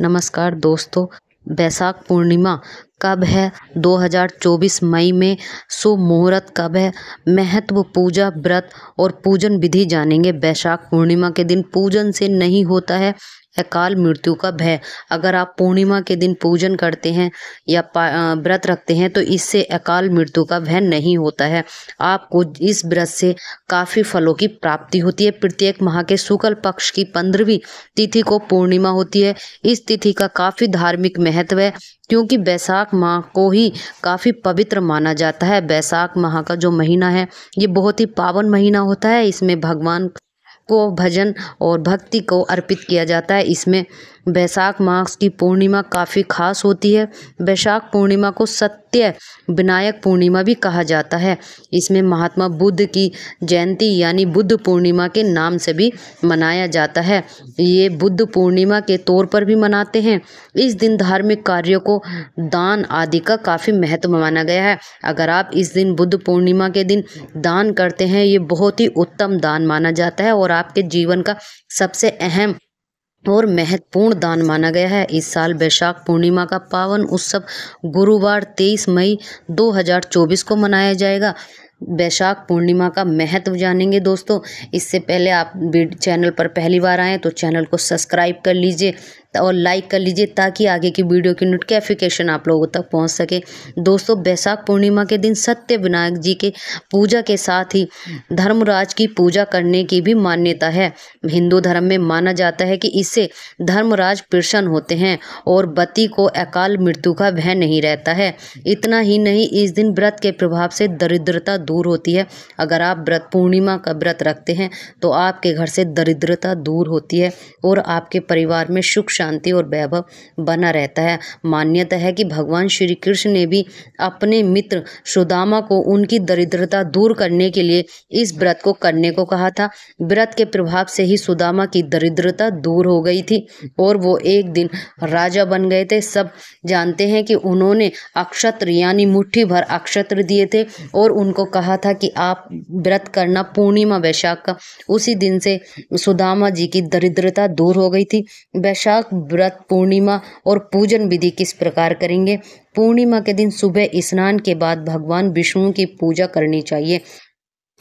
नमस्कार दोस्तों बैसाख पूर्णिमा कब है 2024 मई में शुभ मुहूर्त कब है महत्व पूजा व्रत और पूजन विधि जानेंगे बैसाख पूर्णिमा के दिन पूजन से नहीं होता है अकाल मृत्यु का भय अगर आप पूर्णिमा के दिन पूजन करते हैं या व्रत रखते हैं तो इससे अकाल मृत्यु का भय नहीं होता है आपको इस व्रत से काफ़ी फलों की प्राप्ति होती है प्रत्येक माह के शुक्ल पक्ष की पंद्रहवीं तिथि को पूर्णिमा होती है इस तिथि का काफ़ी धार्मिक महत्व है क्योंकि बैसाख माह को ही काफ़ी पवित्र माना जाता है बैसाख माह का जो महीना है ये बहुत ही पावन महीना होता है इसमें भगवान को भजन और भक्ति को अर्पित किया जाता है इसमें बैसाख मास की पूर्णिमा काफ़ी खास होती है वैशाख पूर्णिमा को सत्य विनायक पूर्णिमा भी कहा जाता है इसमें महात्मा बुद्ध की जयंती यानी बुद्ध पूर्णिमा के नाम से भी मनाया जाता है ये बुद्ध पूर्णिमा के तौर पर भी मनाते हैं इस दिन धार्मिक कार्यों को दान आदि का काफ़ी महत्व माना गया है अगर आप इस दिन बुद्ध पूर्णिमा के दिन दान करते हैं ये बहुत ही उत्तम दान माना जाता है और आपके जीवन का सबसे अहम और महत्वपूर्ण दान माना गया है इस साल वैशाख पूर्णिमा का पावन उत्सव गुरुवार 23 मई 2024 को मनाया जाएगा वैशाख पूर्णिमा का महत्व जानेंगे दोस्तों इससे पहले आप चैनल पर पहली बार आएँ तो चैनल को सब्सक्राइब कर लीजिए और लाइक कर लीजिए ताकि आगे की वीडियो की नोटिफिकेशन आप लोगों तक पहुंच सके दोस्तों बैसाख पूर्णिमा के दिन सत्य विनायक जी के पूजा के साथ ही धर्मराज की पूजा करने की भी मान्यता है हिंदू धर्म में माना जाता है कि इससे धर्मराज प्रसन्न होते हैं और बती को अकाल मृत्यु का भय नहीं रहता है इतना ही नहीं इस दिन व्रत के प्रभाव से दरिद्रता दूर होती है अगर आप व्रत पूर्णिमा का व्रत रखते हैं तो आपके घर से दरिद्रता दूर होती है और आपके परिवार में सुख शांति और वैभव बना रहता है मान्यता है कि भगवान श्री कृष्ण ने भी अपने मित्र सुदामा को उनकी दरिद्रता दूर करने के लिए इस व्रत को करने को कहा था व्रत के प्रभाव से ही सुदामा की दरिद्रता दूर हो गई थी और वो एक दिन राजा बन गए थे सब जानते हैं कि उन्होंने अक्षत्र यानी मुट्ठी भर अक्षत्र दिए थे और उनको कहा था कि आप व्रत करना पूर्णिमा वैशाख का उसी दिन से सुदामा जी की दरिद्रता दूर हो गई थी वैशाख व्रत पूर्णिमा और पूजन विधि किस प्रकार करेंगे पूर्णिमा के दिन सुबह स्नान के बाद भगवान विष्णु की पूजा करनी चाहिए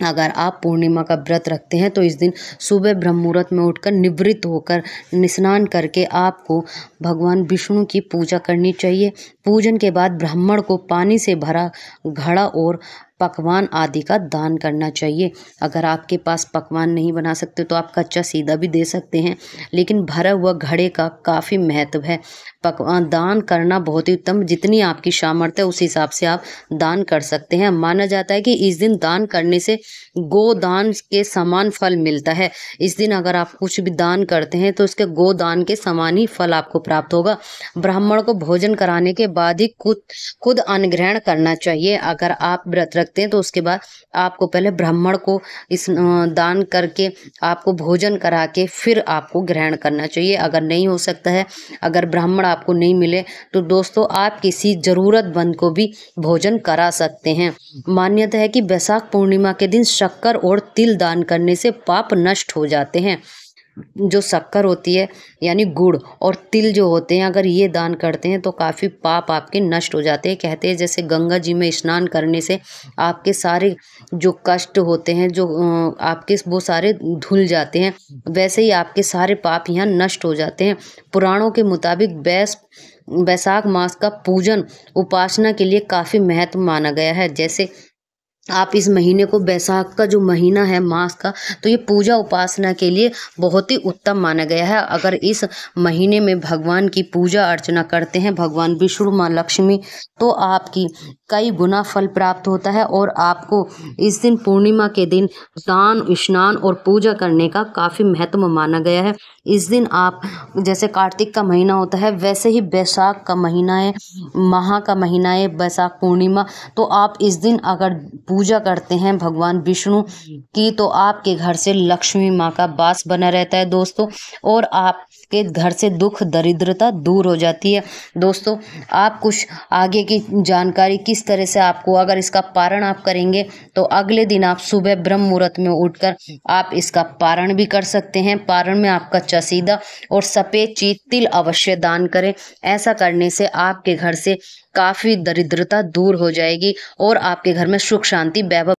अगर आप पूर्णिमा का व्रत रखते हैं तो इस दिन सुबह ब्रह्म मुहूर्त में उठकर निवृत्त होकर स्नान करके आपको भगवान विष्णु की पूजा करनी चाहिए पूजन के बाद ब्राह्मण को पानी से भरा घड़ा और पकवान आदि का दान करना चाहिए अगर आपके पास पकवान नहीं बना सकते तो आप कच्चा सीधा भी दे सकते हैं लेकिन भरा हुआ घड़े का काफ़ी महत्व है पकवान दान करना बहुत ही उत्तम जितनी आपकी सामर्थ्य है उस हिसाब से आप दान कर सकते हैं माना जाता है कि इस दिन दान करने से गोदान के समान फल मिलता है इस दिन अगर आप कुछ भी दान करते हैं तो उसके गोदान के समान ही फल आपको प्राप्त होगा ब्राह्मण को भोजन कराने के बाद ही खुद खुद अनग्रहण करना चाहिए अगर आप व्रत रखते हैं तो उसके बाद आपको पहले ब्राह्मण को इस दान करके आपको भोजन करा के फिर आपको ग्रहण करना चाहिए अगर नहीं हो सकता है अगर ब्राह्मण आपको नहीं मिले तो दोस्तों आप किसी ज़रूरतमंद को भी भोजन करा सकते हैं मान्यता है कि बैसाख पूर्णिमा के दिन शक्कर और तिल दान करने से पाप नष्ट हो जाते हैं जो शक्कर होती है यानी गुड़ और तिल जो होते हैं अगर ये दान करते हैं तो काफ़ी पाप आपके नष्ट हो जाते हैं कहते हैं जैसे गंगा जी में स्नान करने से आपके सारे जो कष्ट होते हैं जो आपके वो सारे धुल जाते हैं वैसे ही आपके सारे पाप यहाँ नष्ट हो जाते हैं पुराणों के मुताबिक बैस बैसाख मास का पूजन उपासना के लिए काफ़ी महत्व माना गया है जैसे आप इस महीने को बैसाख का जो महीना है मास का तो ये पूजा उपासना के लिए बहुत ही उत्तम माना गया है अगर इस महीने में भगवान की पूजा अर्चना करते हैं भगवान विष्णु माँ लक्ष्मी तो आपकी कई गुना फल प्राप्त होता है और आपको इस दिन पूर्णिमा के दिन दान स्नान और पूजा करने का काफ़ी महत्व माना गया है इस दिन आप जैसे कार्तिक का महीना होता है वैसे ही बैसाख का महीना है माह का महीना है बैसाख पूर्णिमा तो आप इस दिन अगर पूजा करते हैं भगवान विष्णु की तो आपके घर से लक्ष्मी माँ का वास बना रहता है दोस्तों और आपके घर से दुख दरिद्रता दूर हो जाती है दोस्तों आप कुछ आगे की जानकारी किस तरह से आपको अगर इसका पारण आप करेंगे तो अगले दिन आप सुबह ब्रह्म मुहूर्त में उठकर आप इसका पारण भी कर सकते हैं पारण में आपका चसीदा और सफ़ेद चीज तिल अवश्य दान करें ऐसा करने से आपके घर से काफ़ी दरिद्रता दूर हो जाएगी और आपके घर में सुख शांति वैभव